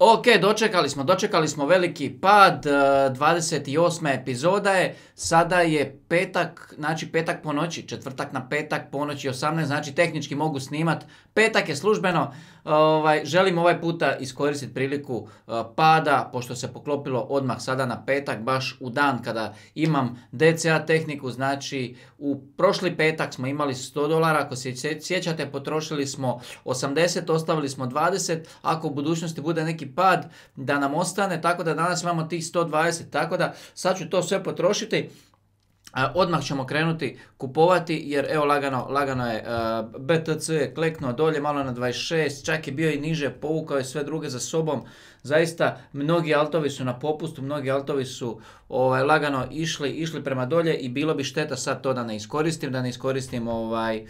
Ok, dočekali smo, dočekali smo veliki pad, 28. E, epizoda je, sada je petak, znači petak po noći, četvrtak na petak po noći 18, znači tehnički mogu snimat, petak je službeno, ovaj, želim ovaj puta iskoristiti priliku e, pada, pošto se poklopilo odmah sada na petak, baš u dan kada imam DCA tehniku, znači u prošli petak smo imali 100 dolara, ako se sjećate potrošili smo 80, ostavili smo 20, ako u budućnosti bude neki pad da nam ostane, tako da danas imamo tih 120, tako da sad ću to sve potrošiti. E, odmah ćemo krenuti kupovati jer evo lagano, lagano je e, BTC je kleknuo dolje malo na 26, čak je bio i niže, povukao je sve druge za sobom. Zaista mnogi altovi su na popustu, mnogi altovi su ovaj, lagano išli, išli prema dolje i bilo bi šteta sad to da ne iskoristim, da ne iskoristim ovaj,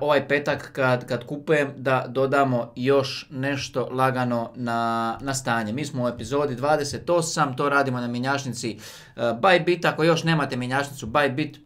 ovaj petak kad, kad kupujem da dodamo još nešto lagano na, na stanje. Mi smo u epizodi 28, to radimo na minjašnici e, Bybit. Ako još nemate minjašnicu Bybit,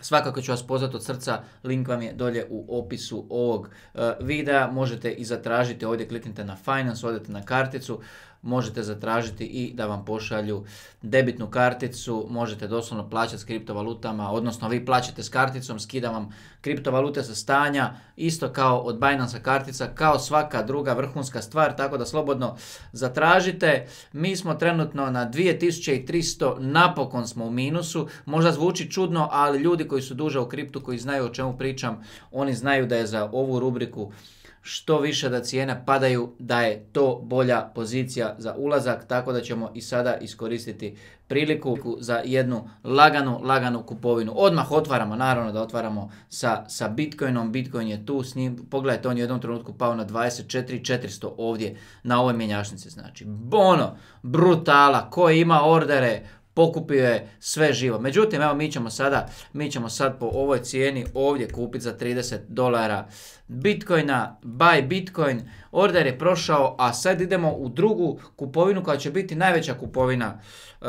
Svakako ću vas pozvati od srca, link vam je dolje u opisu ovog e, videa, možete i zatražiti, ovdje kliknite na finance, odete na karticu, možete zatražiti i da vam pošalju debitnu karticu, možete doslovno plaćati s kriptovalutama, odnosno vi plaćate s karticom, skida vam kriptovalute sa stanja, isto kao od Binance kartica, kao svaka druga vrhunska stvar, tako da slobodno zatražite. Mi smo trenutno na 2300, napokon smo u minusu, možda zvuči čudno, ali ljudi koji su duže u kriptu, koji znaju o čemu pričam, oni znaju da je za ovu rubriku što više da cijene padaju, da je to bolja pozicija za ulazak, tako da ćemo i sada iskoristiti priliku za jednu laganu, laganu kupovinu. Odmah otvaramo, naravno da otvaramo sa, sa Bitcoinom, Bitcoin je tu s njim, pogledajte, on je u jednom trenutku pao na 24.400 ovdje na ovoj mjenjačnici, znači, bono, brutala, ko ima ordere, pokupio je sve živo. Međutim, evo mi ćemo sada, mi ćemo sad po ovoj cijeni ovdje kupiti za 30 dolara Bitcoina, buy Bitcoin, order je prošao, a sad idemo u drugu kupovinu koja će biti najveća kupovina, uh,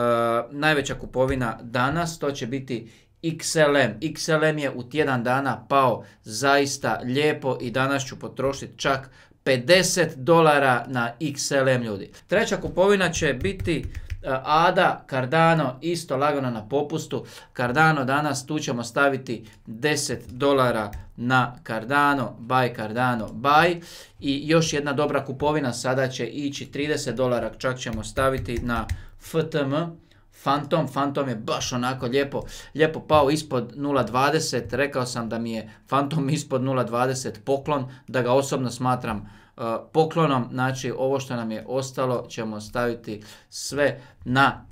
najveća kupovina danas, to će biti XLM. XLM je u tjedan dana pao zaista lijepo i danas ću potrošiti čak 50 dolara na XLM ljudi. Treća kupovina će biti E, Ada, Cardano isto lagano na popustu. Cardano danas tu ćemo staviti 10 dolara na Cardano, buy Cardano, buy. I još jedna dobra kupovina sada će ići 30 dolara, čak ćemo staviti na FTM. Phantom, Phantom je baš onako lijepo, lijepo pao ispod 0.20, rekao sam da mi je Phantom ispod 0.20 poklon, da ga osobno smatram poklonom, znači ovo što nam je ostalo ćemo staviti sve na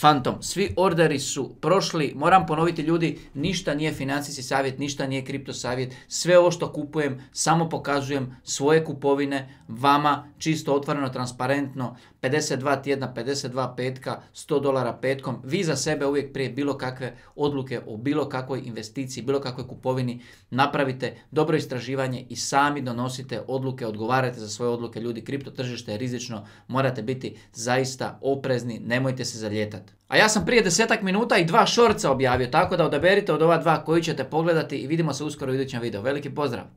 Phantom. Svi orderi su prošli, moram ponoviti ljudi, ništa nije financijski savjet, ništa nije kripto savjet, sve ovo što kupujem samo pokazujem svoje kupovine vama čisto otvoreno, transparentno, 52 tjedna, 52 petka, 100 dolara petkom, vi za sebe uvijek prije bilo kakve odluke o bilo kakvoj investiciji, bilo kakvoj kupovini napravite dobro istraživanje i sami donosite odluke, odgovarajte za svoje odluke ljudi, kripto tržište je rizično, morate biti zaista oprezni, nemojte se zaljeviti a ja sam prije desetak minuta i dva šorca objavio, tako da odaberite od ova dva koji ćete pogledati i vidimo se uskoro u idućem videu. Veliki pozdrav!